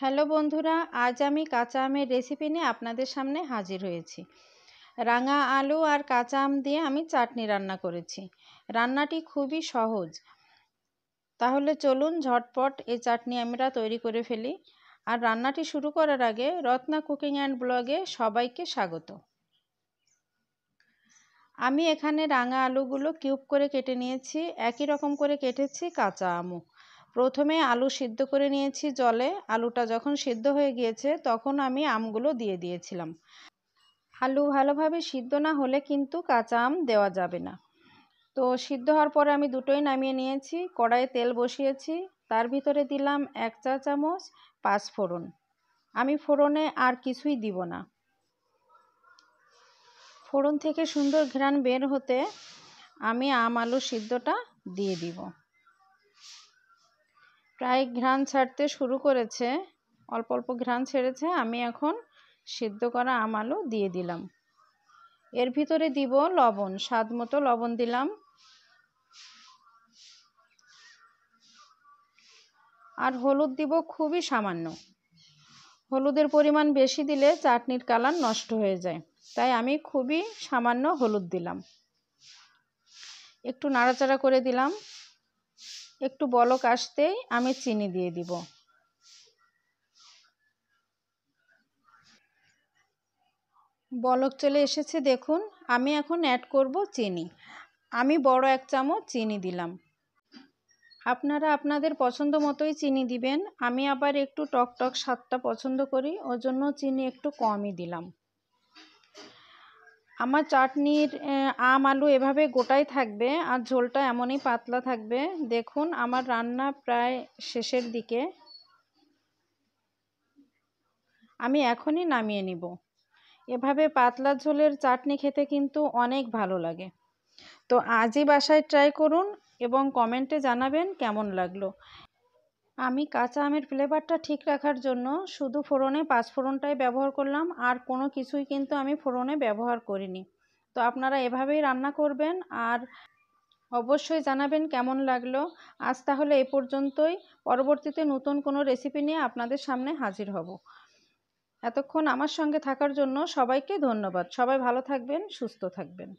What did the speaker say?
hello বন্ধুরা আজ আমি কাঁচা আমের রেসিপি নিয়ে আপনাদের সামনে হাজির হয়েছি রাঙা আলু আর কাঁচা আম দিয়ে আমি চাটনি রান্না করেছি রান্নাটি খুবই সহজ তাহলে চলুন ঝটপট এই চাটনি আমরা তৈরি করে ফেলি আর রান্নাটি শুরু করার আগে রত্না কুকিং অ্যান্ড ব্লগে সবাইকে স্বাগত আমি এখানে রাঙা আলুগুলো কিউব করে কেটে নিয়েছি একই রকম করে কেটেছি কাঁচা আমও প্রথমে আলু সিদ্ধ করে নিয়েছি জলে আলুটা যখন সিদ্ধ হয়ে গিয়েছে তখন আমি আমগুলো দিয়ে দিয়েছিলাম আলু ভালোভাবে সিদ্ধ না হলে কিন্তু কাঁচা আম দেওয়া যাবে না তো সিদ্ধ হওয়ার পরে আমি দুটোই নামিয়ে নিয়েছি কড়াইয়ে তেল বসিয়েছি তার ভিতরে দিলাম এক চা চামচ পাঁচ ফোড়ন আমি ফোড়নে আর কিছুই দিব না ফোড়ন থেকে সুন্দর ঘ্রাণ বের হতে আমি আম আলু সিদ্ধটা দিয়ে দিব প্রায় ঘ্রাণ ছাড়তে শুরু করেছে অল্প অল্প ঘ্রাণ ছেড়েছে আমি এখন সিদ্ধ করা আম আলু দিয়ে দিলাম এর ভিতরে দিব লবণ স্বাদ মতো লবণ দিলাম আর হলুদ দিব খুবই সামান্য হলুদের পরিমাণ বেশি দিলে চাটনির কালার নষ্ট হয়ে যায় তাই আমি খুবই সামান্য হলুদ দিলাম একটু নাড়াচাড়া করে দিলাম একটু বলক আসতেই আমি চিনি দিয়ে দিব বলক চলে এসেছে দেখুন আমি এখন অ্যাড করব চিনি আমি বড় এক চামচ চিনি দিলাম আপনারা আপনাদের পছন্দ মতোই চিনি দিবেন আমি আবার একটু টক টক স্বাদটা পছন্দ করি ওর জন্য চিনি একটু কমই দিলাম আমার চাটনির আম আলু এভাবে গোটাই থাকবে আর ঝোলটা এমনই পাতলা থাকবে দেখুন আমার রান্না প্রায় শেষের দিকে আমি এখনই নামিয়ে নিব এভাবে পাতলা ঝোলের চাটনি খেতে কিন্তু অনেক ভালো লাগে তো আজই বাসায় ট্রাই করুন এবং কমেন্টে জানাবেন কেমন লাগলো আমি কাঁচা আমের ফ্লেভারটা ঠিক রাখার জন্য শুধু ফোড়নে পাঁচফোড়নটাই ব্যবহার করলাম আর কোনো কিছুই কিন্তু আমি ফোড়নে ব্যবহার করিনি তো আপনারা এভাবেই রান্না করবেন আর অবশ্যই জানাবেন কেমন লাগলো আজ তাহলে এ পর্যন্তই পরবর্তীতে নতুন কোনো রেসিপি নিয়ে আপনাদের সামনে হাজির হব এতক্ষণ আমার সঙ্গে থাকার জন্য সবাইকে ধন্যবাদ সবাই ভালো থাকবেন সুস্থ থাকবেন